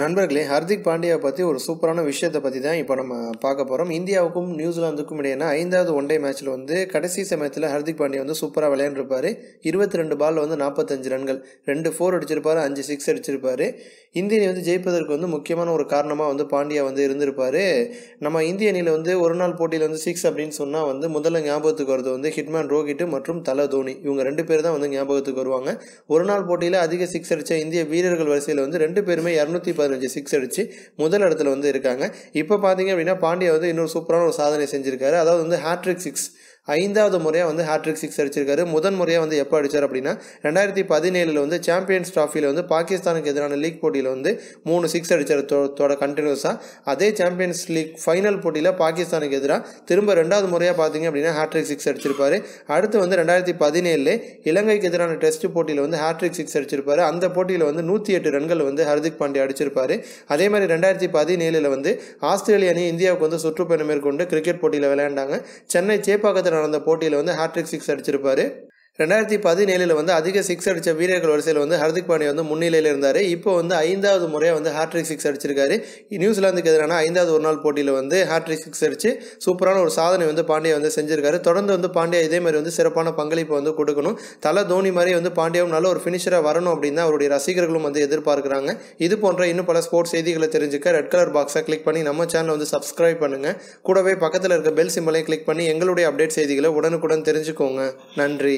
நண்பர்களே ஹர்திக் பாண்டியா பற்றி ஒரு சூப்பரான விஷயத்தை பற்றி தான் இப்போ நம்ம பார்க்க போகிறோம் இந்தியாவுக்கும் நியூசிலாந்துக்கும் இடையேனா ஐந்தாவது ஒன்டே மேட்ச்சில் வந்து கடைசி சமயத்தில் ஹர்திக் பாண்டியா வந்து சூப்பராக விளையாண்டுருப்பார் இருபத்தி ரெண்டு பாலில் வந்து நாற்பத்தஞ்சு ரன்கள் ரெண்டு ஃபோர் அடிச்சிருப்பார் அஞ்சு சிக்ஸ் அடிச்சிருப்பார் இந்தியனை வந்து ஜெயிப்பதற்கு வந்து முக்கியமான ஒரு காரணமாக வந்து பாண்டியா வந்து இருந்திருப்பார் நம்ம இந்திய அணியில் வந்து ஒரு நாள் போட்டியில் வந்து சிக்ஸ் அப்படின்னு சொன்னால் வந்து முதல்ல ஞாபகத்துக்கு வருது வந்து ஹிட்மேன் ரோஹிட் மற்றும் தல தோனி இவங்க ரெண்டு பேர் தான் வந்து ஞாபகத்துக்கு வருவாங்க ஒரு நாள் போட்டியில் அதிக சிக்ஸ் அடித்த இந்திய வீரர்கள் வரிசையில் வந்து ரெண்டு பேருமே இரநூத்தி பதினஞ்சு சிக்ஸ் அடிச்சு முதல் இடத்துல வந்து இருக்காங்க இப்போ பார்த்தீங்க அப்படின்னா பாண்டியா வந்து இன்னொரு சூப்பரான ஒரு சாதனை செஞ்சுருக்காரு அதாவது வந்து ஹேட்ரிக் சிக்ஸ் ஐந்தாவது முறையாக வந்து ஹேட்ரிக் சிக்ஸ் அடிச்சிருக்காரு முதன் முறையாக வந்து எப்போ அடித்தார் அப்படின்னா ரெண்டாயிரத்தி பதினேழில் வந்து சாம்பியன்ஸ் ட்ராஃபியில் வந்து பாகிஸ்தானுக்கு எதிரான லீக் போட்டியில் வந்து மூணு சிக்ஸ் அடித்தார் தோட கண்டினியூஸாக அதே சாம்பியன்ஸ் லீக் ஃபைனல் போட்டியில் பாகிஸ்தானுக்கு எதிராக திரும்ப ரெண்டாவது முறையாக பார்த்தீங்க அப்படின்னா ஹேட்ரிக் சிக்ஸ் அடிச்சிருப்பார் அடுத்து வந்து ரெண்டாயிரத்தி பதினேழில் இலங்கைக்கு எதிரான டெஸ்ட் போட்டியில் வந்து ஹேட்ரிக் சிக்ஸ் அடிச்சிருப்பார் அந்த போட்டியில் வந்து நூற்றி எட்டு ரன்கள் வந்து ஹர்திக் பாண்டிய அடிச்சிருப்பார் அதே மாதிரி ரெண்டாயிரத்தி பதினேழில் வந்து ஆஸ்திரேலிய அணி இந்தியாவுக்கு வந்து சுற்றுப்பயணம் மேற்கொண்டு கிரிக்கெட் போட்டியில் விளையாண்டாங்க சென்னை சேப்பாக்கத்தில் நடந்த போட்டியில் வந்து ஹேட்ரிக் சிக்ஸ் அடிச்சிருப்பாரு ரெண்டாயிரத்தி பதினேழில் வந்து அதிக சிக்ஸ் அடித்த வீரர்கள் வரிசையில் வந்து ஹர்திக் பாண்டியா வந்து முன்னிலையில் இருந்தார் இப்போ வந்து ஐந்தாவது முறையாக வந்து ஹாட்ரிக் சிக்ஸ் அடிச்சிருக்காரு நியூசிலாந்துக்கு எதிரான ஐந்தாவது ஒரு நாள் போட்டியில் வந்து ஹாட்ரிக் சிக்ஸ் அடித்து சூப்பரான ஒரு சாதனை வந்து பாண்டியா வந்து செஞ்சிருக்காரு தொடர்ந்து வந்து பாண்டியா இதே மாதிரி வந்து சிறப்பான பங்களிப்பு வந்து கொடுக்கணும் தலை தோனி மாதிரி வந்து பாண்டியாவும் நல்ல ஒரு ஃபினிஷராக வரணும் அப்படின்னு அவருடைய ரசிகர்களும் வந்து எதிர்பார்க்குறாங்க இது போன்ற இன்னும் பல ஸ்போர்ட்ஸ் செய்திகளை தெரிஞ்சுக்க ரெட் கலர் பாக்ஸை கிளிக் பண்ணி நம்ம சேனலை வந்து சப்ஸ்கிரைப் பண்ணுங்கள் கூடவே பக்கத்தில் இருக்க பெல் சிம்பலையும் கிளிக் பண்ணி எங்களுடைய அப்டேட் செய்திகளை உடனுக்குடன் தெரிஞ்சுக்கோங்க நன்றி